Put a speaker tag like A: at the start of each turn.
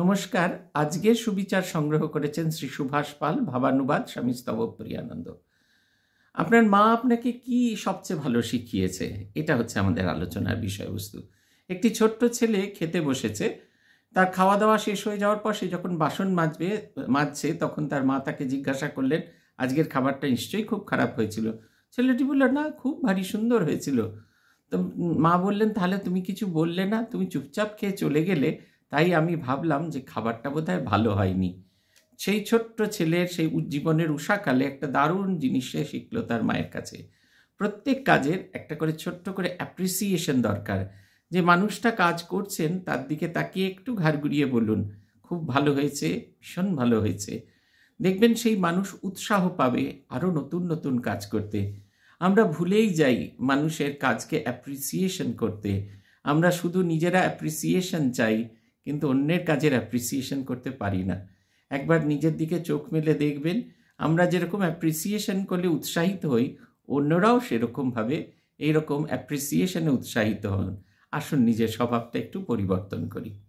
A: নমস্কার আজকের সুবিচার সংগ্রহ করেছেন শ্রী সুভাষ পাল ভাবানুবাদ স্বামী স্তবপ্রিয়ানন্দ আপনার মা আপনাকে কি সবচেয়ে ভালো শিখিয়েছে এটা হচ্ছে আমাদের আলোচনার বিষয়বস্তু একটি ছোট্ট ছেলে খেতে বসেছে তার খাওয়া দাওয়া শেষ হয়ে যাওয়ার পর সে যখন বাসন মাজবে মাজছে তখন তার মা তাকে জিজ্ঞাসা করলেন আজকের খাবারটা নিশ্চয়ই খুব খারাপ হয়েছিল ছেলেটি বললো না খুব ভারী সুন্দর হয়েছিল তো মা বললেন তাহলে তুমি কিছু বললে না তুমি চুপচাপ খেয়ে চলে গেলে তাই আমি ভাবলাম যে খাবারটা বোধহয় ভালো হয়নি সেই ছোট্ট ছেলের সেই উজ্জীবনের উষাকালে একটা দারুণ জিনিস সে শিখল তার মায়ের কাছে প্রত্যেক কাজের একটা করে ছোট্ট করে অ্যাপ্রিসিয়েশন দরকার যে মানুষটা কাজ করছেন তার দিকে তাকিয়ে একটু ঘাড় ঘুরিয়ে বলুন খুব ভালো হয়েছে ভীষণ ভালো হয়েছে দেখবেন সেই মানুষ উৎসাহ পাবে আরও নতুন নতুন কাজ করতে আমরা ভুলেই যাই মানুষের কাজকে অ্যাপ্রিসিয়েশন করতে আমরা শুধু নিজেরা অ্যাপ্রিসিয়েশন চাই কিন্তু অন্যের কাজের অ্যাপ্রিসিয়েশন করতে পারি না একবার নিজের দিকে চোখ মেলে দেখবেন আমরা যেরকম অ্যাপ্রিসিয়েশন করলে উৎসাহিত হই অন্যরাও সেরকমভাবে এইরকম অ্যাপ্রিসিয়েশনে উৎসাহিত হন আসুন নিজের স্বভাবটা একটু পরিবর্তন করি